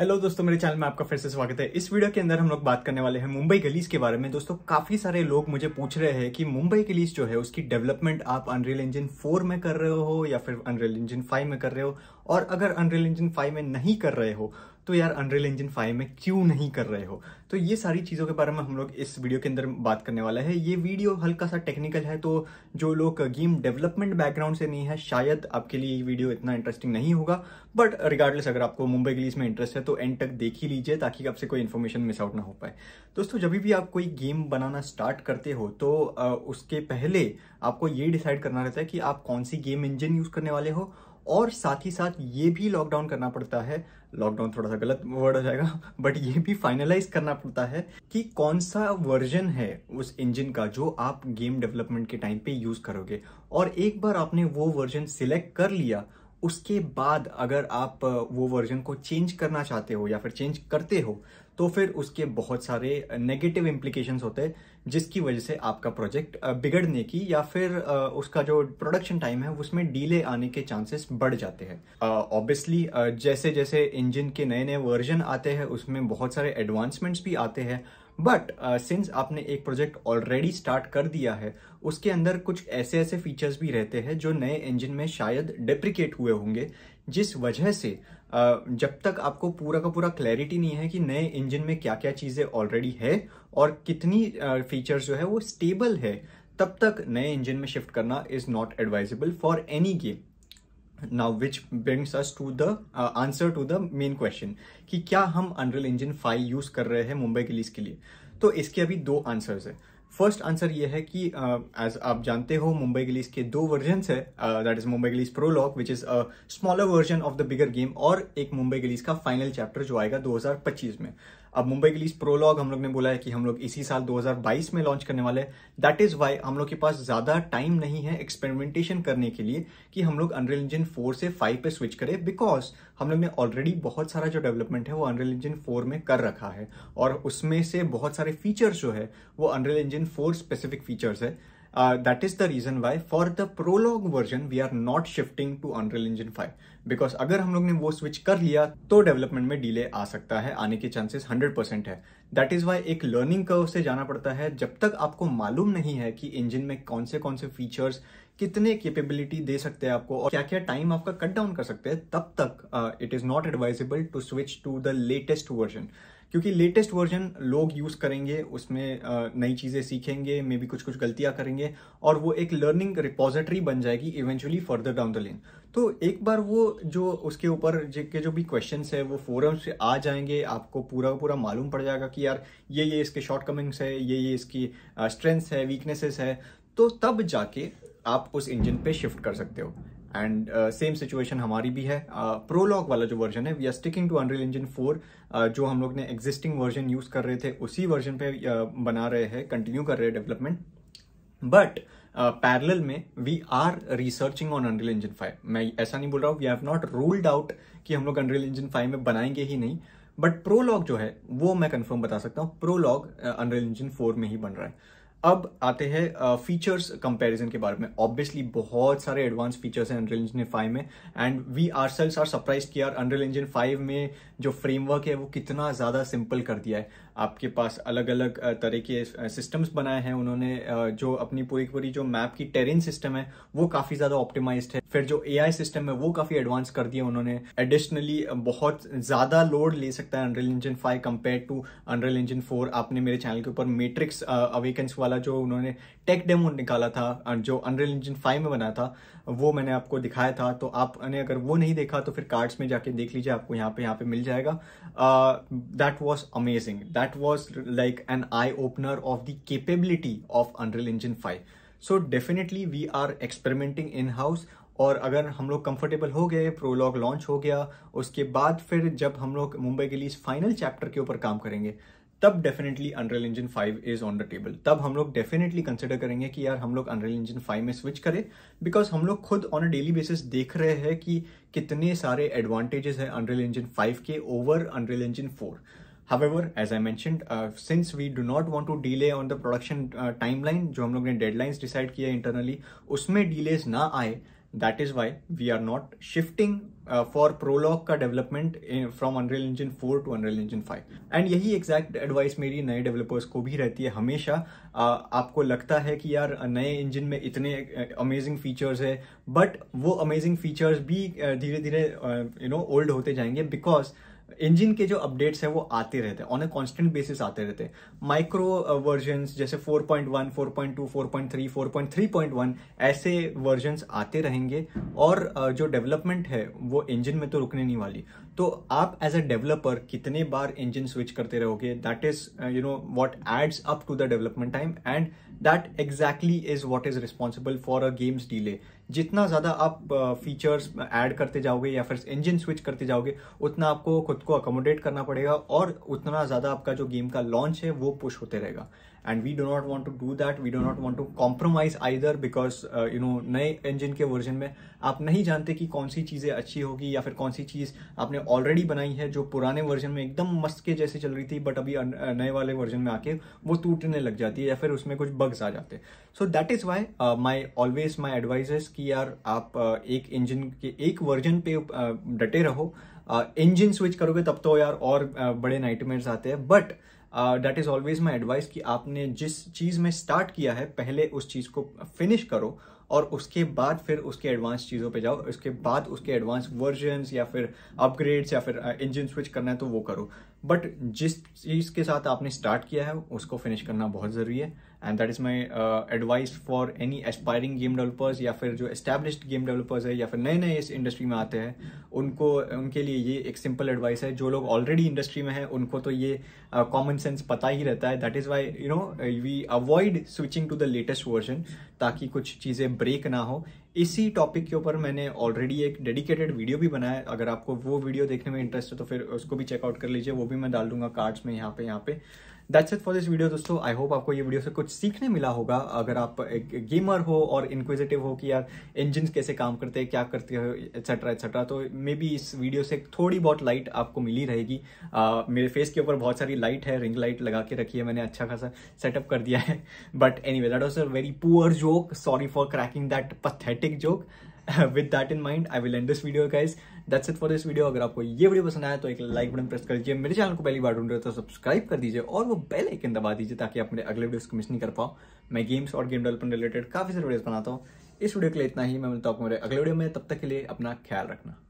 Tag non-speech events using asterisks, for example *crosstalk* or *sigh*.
hello दोस्तों मेरे channel में आपका फिर से स्वागत है इस वीडियो के अंदर हम लोग बात करने वाले हैं मुंबई गलीज के बारे में दोस्तों काफी सारे लोग मुझे पूछ रहे हैं कि मुंबई गलीज जो है उसकी डेवलपमेंट आप अनरियल इंजन 4 में कर रहे हो या फिर अनरियल इंजन 5 में कर रहे हो और अगर अनरियल इंजन फाइव में नहीं कर रहे हो तो यार अनरियल इंजन फाइव में क्यों नहीं कर रहे हो तो ये सारी चीज़ों के बारे में हम लोग इस वीडियो के अंदर बात करने वाला है ये वीडियो हल्का सा टेक्निकल है तो जो लोग गेम डेवलपमेंट बैकग्राउंड से नहीं है शायद आपके लिए ये वीडियो इतना इंटरेस्टिंग नहीं होगा बट रिगार्डलेस अगर आपको मुंबई के लिए इसमें इंटरेस्ट है तो एंड तक देख ही लीजिए ताकि आपसे कोई इन्फॉर्मेशन मिस आउट ना हो पाए दोस्तों जब भी आप कोई गेम बनाना स्टार्ट करते हो तो उसके पहले आपको ये डिसाइड करना रहता है कि आप कौन सी गेम इंजन यूज़ करने वाले हो और साथ ही साथ ये भी लॉकडाउन करना पड़ता है लॉकडाउन थोड़ा सा गलत वर्ड हो जाएगा बट *laughs* ये भी फाइनलाइज करना पड़ता है कि कौन सा वर्जन है उस इंजन का जो आप गेम डेवलपमेंट के टाइम पे यूज़ करोगे और एक बार आपने वो वर्जन सिलेक्ट कर लिया उसके बाद अगर आप वो वर्जन को चेंज करना चाहते हो या फिर चेंज करते हो तो फिर उसके बहुत सारे नेगेटिव इम्प्लीकेशन होते हैं जिसकी वजह से आपका प्रोजेक्ट बिगड़ने की या फिर उसका जो प्रोडक्शन टाइम है उसमें डीले आने के चांसेस बढ़ जाते हैं ऑब्वियसली जैसे जैसे इंजन के नए नए वर्जन आते हैं उसमें बहुत सारे एडवांसमेंट्स भी आते हैं बट सिंस uh, आपने एक प्रोजेक्ट ऑलरेडी स्टार्ट कर दिया है उसके अंदर कुछ ऐसे ऐसे फीचर्स भी रहते हैं जो नए इंजन में शायद डेप्रिकेट हुए होंगे जिस वजह से जब तक आपको पूरा का पूरा क्लैरिटी नहीं है कि नए इंजन में क्या क्या चीज़ें ऑलरेडी है और कितनी फीचर्स जो है वो स्टेबल है तब तक नए इंजन में शिफ्ट करना is not advisable for any game now which brings us to the answer to the main question कि क्या हम अनरल इंजन फाइव यूज़ कर रहे हैं मुंबई के लिए इसके लिए तो इसके अभी दो आंसर्स हैं फर्स्ट आंसर ये है कि एज uh, आप जानते हो मुंबई गिलीज के दो वर्जन है that is Mumbai Gullies prologue which is a smaller version of the bigger game और एक मुंबई गिलीज का फाइनल चैप्टर जो आएगा 2025 में अब मुंबई गिलीज प्रोलॉग हम लोग ने बोला है कि हम लोग इसी साल 2022 में लॉन्च करने वाले दैट इज वाई हम लोग के पास ज्यादा टाइम नहीं है एक्सपेरिमेंटेशन करने के लिए कि हम लोग अनरियल इंजन फोर से फाइव पे स्विच करें बिकॉज हम लोग ने ऑलरेडी बहुत सारा जो डेवलपमेंट है वो अनरियल इंजन फोर में कर रखा है और उसमें से बहुत सारे फीचर्स जो है वो Unreal Engine four specific features है Uh, that is the reason why for the prologue version we are not shifting to Unreal Engine 5 because अगर हम लोग ने वो स्विच कर लिया तो डेवलपमेंट में डिले आ सकता है आने के चांसेस 100% है दैट इज वाई एक लर्निंग कर्व से जाना पड़ता है जब तक आपको मालूम नहीं है कि इंजन में कौन से कौन से फीचर्स कितने कैपेबिलिटी दे सकते हैं आपको और क्या क्या टाइम आपका कट डाउन कर सकते हैं तब तक it is not advisable to switch to the latest version क्योंकि लेटेस्ट वर्जन लोग यूज करेंगे उसमें uh, नई चीजें सीखेंगे मे भी कुछ कुछ गलतियां करेंगे और वो एक लर्निंग रिपोजिटरी बन जाएगी eventually further down the lane तो एक बार वो जो उसके ऊपर के जो भी क्वेश्चन है वो फोरम्स से आ जाएंगे आपको पूरा पूरा मालूम पड़ जाएगा कि यार ये ये इसके शॉर्टकमिंग्स है ये ये इसकी स्ट्रेंथ्स है वीकनेसेस है तो तब जाके आप उस इंजन पे शिफ्ट कर सकते हो एंड सेम सिचुएशन हमारी भी है प्रोलॉग uh, वाला जो वर्जन है we are sticking to Unreal Engine four जो हम लोग ने एग्जिस्टिंग वर्जन यूज कर रहे थे उसी वर्जन पे uh, बना रहे हैं कंटिन्यू कर रहे हैं डेवलपमेंट बट पैरेलल में we are researching on Unreal Engine five मैं ऐसा नहीं बोल रहा हूँ we have not ruled out कि हम लोग अनरियल इंजन फाइव में बनाएंगे ही नहीं बट प्रोलॉग जो है वो मैं कंफर्म बता सकता हूँ प्रोलॉग अनरियल इंजन फोर में ही बन रहा है अब आते हैं फीचर्स कंपैरिजन के बारे में ऑब्वियसली बहुत सारे एडवांस फीचर्स हैं अनरियल इंजन फाइव में and we are selves are surprise कि यार अनरियल इंजन फाइव में जो फ्रेमवर्क है वो कितना ज़्यादा सिंपल कर दिया है आपके पास अलग अलग तरह के सिस्टम्स बनाए हैं उन्होंने जो अपनी पूरी पूरी जो मैप की टेरिन सिस्टम है वो काफ़ी ज़्यादा ऑप्टिमाइज है फिर जो ए सिस्टम है वो काफ़ी एडवांस कर दिया उन्होंने एडिशनली बहुत ज़्यादा लोड ले सकता है Unreal Engine five compare to Unreal Engine four आपने मेरे चैनल के ऊपर मेट्रिक्स अवेकेंस वाला जो उन्होंने टेक डेमो निकाला था जो अनरियल इंजन फाइव में बना था वो मैंने आपको दिखाया था तो आपने अगर वो नहीं देखा तो फिर कार्ड्स में जाके देख लीजिए आपको यहाँ पे यहाँ पे मिल जाएगा that was amazing that was like an eye opener of the capability of Unreal Engine five so definitely we are experimenting in house और अगर हम लोग कंफर्टेबल हो गए प्रोलॉग लॉन्च हो गया उसके बाद फिर जब हम लोग मुंबई के लिए इस फाइनल चैप्टर के ऊपर काम करेंगे तब definitely Unreal Engine five is on the table तब हम लोग डेफिनेटली कंसिडर करेंगे कि यार हम लोग अनरेल इंजन फाइव में स्विच करें बिकॉज हम लोग खुद ऑन अ डेली बेसिस देख रहे हैं कि कितने सारे एडवांटेजेस हैं अनरेल इंजन फाइव के over Unreal Engine four However, as I mentioned, uh, since we do not want to delay on the production uh, timeline, जो हम लोग ने deadlines decide किया internally, उसमें delays ना आए that is why we are not shifting for prologue का development from Unreal Engine four to Unreal Engine five and यही एग्जैक्ट एडवाइस मेरी नए डेवलपर्स को भी रहती है हमेशा uh, आपको लगता है कि यार नए इंजन में इतने अमेजिंग फीचर्स है बट वो अमेजिंग फीचर्स भी धीरे धीरे यू नो ओल्ड होते जाएंगे बिकॉज इंजन के जो अपडेट्स हैं वो आते रहते हैं ऑन ए कॉन्स्टेंट बेसिस आते रहते हैं माइक्रो वर्जन uh, जैसे 4.1, 4.2, 4.3, 4.3.1 ऐसे वर्जन्स आते रहेंगे और uh, जो डेवलपमेंट है वो इंजन में तो रुकने नहीं वाली तो आप एज अ डेवलपर कितने बार इंजन स्विच करते रहोगे that is you know what adds up to the development time and that exactly is what is responsible for a games delay जितना ज़्यादा आप फीचर्स uh, ऐड करते जाओगे या फिर इंजन स्विच करते जाओगे उतना आपको खुद को अकोमोडेट करना पड़ेगा और उतना ज़्यादा आपका जो गेम का लॉन्च है वो पुश होते रहेगा and we do not want to do that we do not want to compromise either because you know नए इंजन के वर्जन में आप नहीं जानते कि कौन सी चीज़ें अच्छी होगी या फिर कौन सी चीज़ आपने ऑलरेडी बनाई है जो पुराने वर्जन में एकदम मस्त के जैसे चल रही थी बट अभी नए वाले वर्जन में आके वो टूटने लग जाती है या फिर उसमें कुछ बग्स आ जाते हैं so that is why my always my advises कि यार आप uh, एक इंजन के एक वर्जन पे uh, डटे रहो इंजन uh, स्विच करोगे तब तो यार और uh, बड़े नाइटमेयर्स आते हैं but that is always my advice कि आपने जिस चीज में स्टार्ट किया है पहले उस चीज को फिनिश करो और उसके बाद फिर उसके एडवांस चीज़ों पे जाओ उसके बाद उसके एडवांस वर्जन्स या फिर अपग्रेड्स या फिर इंजन uh, स्विच करना है तो वो करो बट जिस चीज़ के साथ आपने स्टार्ट किया है उसको फिनिश करना बहुत ज़रूरी है and that is my advice for any aspiring game developers या फिर जो एस्टैब्लिश्ड गेम डेवलपर्स है या फिर नए नए इस इंडस्ट्री में आते हैं उनको उनके लिए ये एक सिंपल एडवाइस है जो लोग ऑलरेडी इंडस्ट्री में है उनको तो ये कॉमन uh, सेंस पता ही रहता है that is why you know we avoid switching to the latest version ताकि कुछ चीज़ें ब्रेक ना हो इसी टॉपिक के ऊपर मैंने ऑलरेडी एक डेडिकेटेड वीडियो भी बनाया अगर आपको वो वीडियो देखने में इंटरेस्ट है तो फिर उसको भी चेकआउट कर लीजिए वो भी मैं डाल दूंगा कार्ड्स में यहाँ पे यहाँ पे that's it for this video दोस्तों आई होप आपको ये वीडियो से कुछ सीखने मिला होगा अगर आप एक गेमर हो और इंक्विजिटिव हो कि यार इंजिन कैसे काम करते हैं क्या करते हो एक्सेट्रा एक्सेट्रा तो मे बी इस वीडियो से थोड़ी बहुत लाइट आपको मिली रहेगी uh, मेरे फेस के ऊपर बहुत सारी लाइट है रिंग लाइट लगा के रखी है मैंने अच्छा खासा सेटअप कर दिया है but anyway that was a very poor joke sorry for cracking that pathetic pathetic joke with that in mind I will end this video guys that's it for this video अगर आपको ये video पसंद आया तो एक like button press कर लीजिए मेरे चैनल को पहली बार ढूंढ रहे तो सब्सक्राइब कर दीजिए और वो बेल आइकन दबा दीजिए ताकि आप मेरे अगले वीडियोस को मिस नहीं कर पाओ मैं गेम्स और गेम डेवलपमेंट रिलेटेड काफी सारे वीडियोस बनाता हूँ इस वीडियो के लिए इतना ही मैं मिलता हूँ मेरे अगले वीडियो में तब तक के लिए अपना ख्याल रखना